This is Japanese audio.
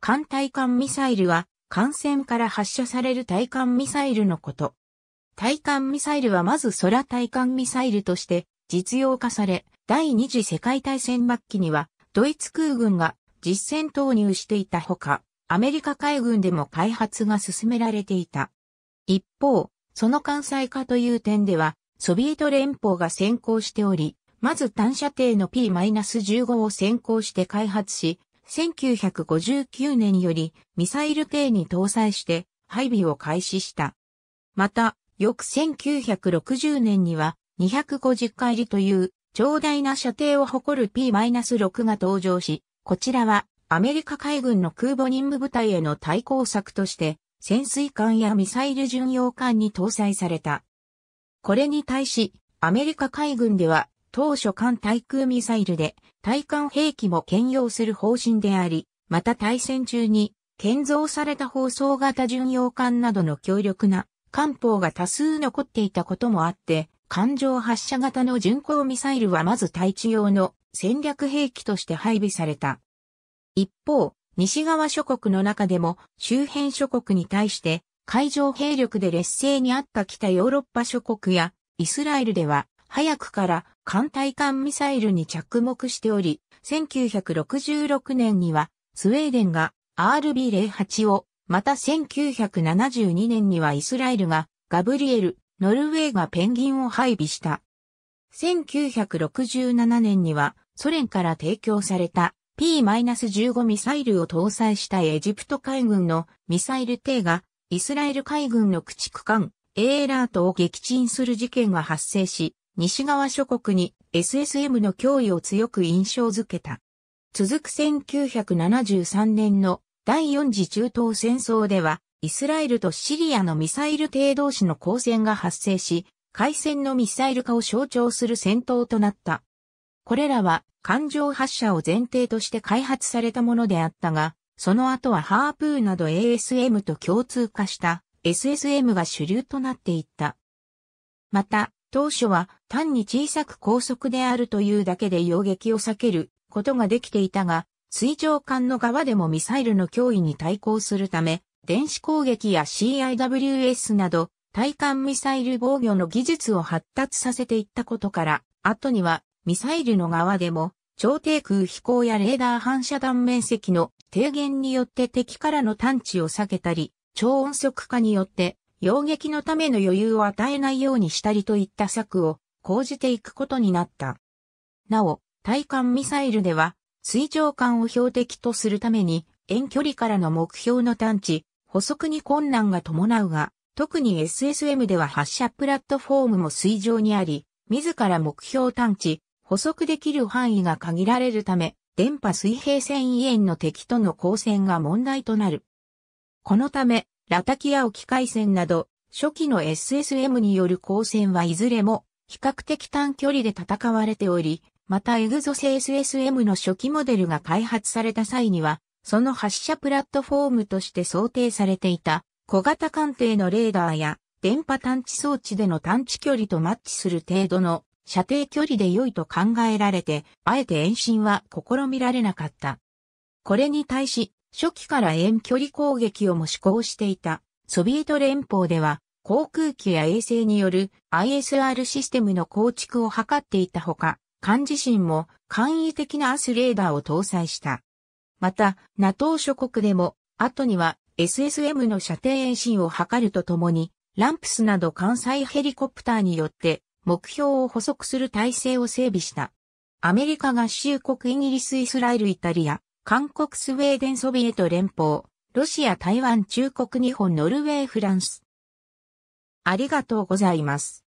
艦対艦ミサイルは、艦船から発射される対艦ミサイルのこと。対艦ミサイルはまず空対艦ミサイルとして実用化され、第二次世界大戦末期にはドイツ空軍が実戦投入していたほか、アメリカ海軍でも開発が進められていた。一方、その艦載化という点では、ソビエト連邦が先行しており、まず単射程の P-15 を先行して開発し、1959年よりミサイル艇に搭載して配備を開始した。また、翌1960年には250回りという長大な射程を誇る P-6 が登場し、こちらはアメリカ海軍の空母任務部隊への対抗策として潜水艦やミサイル巡洋艦に搭載された。これに対し、アメリカ海軍では当初艦対空ミサイルで対艦兵器も兼用する方針であり、また対戦中に建造された放送型巡洋艦などの強力な艦砲が多数残っていたこともあって、艦上発射型の巡航ミサイルはまず対地用の戦略兵器として配備された。一方、西側諸国の中でも周辺諸国に対して海上兵力で劣勢にあった北ヨーロッパ諸国やイスラエルでは早くから艦隊艦ミサイルに着目しており、1966年にはスウェーデンが RB08 を、また1972年にはイスラエルがガブリエル、ノルウェーがペンギンを配備した。1967年にはソ連から提供された P-15 ミサイルを搭載したエジプト海軍のミサイル艇がイスラエル海軍の駆逐艦 A ラートを撃沈する事件が発生し、西側諸国に SSM の脅威を強く印象づけた。続く1973年の第4次中東戦争では、イスラエルとシリアのミサイル艇同士の交戦が発生し、海戦のミサイル化を象徴する戦闘となった。これらは艦上発射を前提として開発されたものであったが、その後はハープーなど ASM と共通化した SSM が主流となっていった。また、当初は単に小さく高速であるというだけで溶撃を避けることができていたが、水上艦の側でもミサイルの脅威に対抗するため、電子攻撃や CIWS など、対艦ミサイル防御の技術を発達させていったことから、後にはミサイルの側でも、超低空飛行やレーダー反射断面積の低減によって敵からの探知を避けたり、超音速化によって洋撃のための余裕を与えないようにしたりといった策を講じていくことになった。なお、対艦ミサイルでは、水上艦を標的とするために、遠距離からの目標の探知、補足に困難が伴うが、特に SSM では発射プラットフォームも水上にあり、自ら目標探知、補足できる範囲が限られるため、電波水平線異遠の敵との交戦が問題となる。このため、ラタキア沖海戦など、初期の SSM による光線はいずれも比較的短距離で戦われており、またエグゾス SSM の初期モデルが開発された際には、その発射プラットフォームとして想定されていた小型艦艇のレーダーや電波探知装置での探知距離とマッチする程度の射程距離で良いと考えられて、あえて延伸は試みられなかった。これに対し、初期から遠距離攻撃をも施行していたソビエト連邦では航空機や衛星による ISR システムの構築を図っていたほか、艦自身も簡易的なアスレーダーを搭載した。また、NATO 諸国でも、後には SSM の射程遠心を図るとともに、ランプスなど関西ヘリコプターによって目標を捕捉する体制を整備した。アメリカ合衆国イギリスイスラエルイタリア、韓国スウェーデンソビエト連邦、ロシア台湾中国日本ノルウェーフランス。ありがとうございます。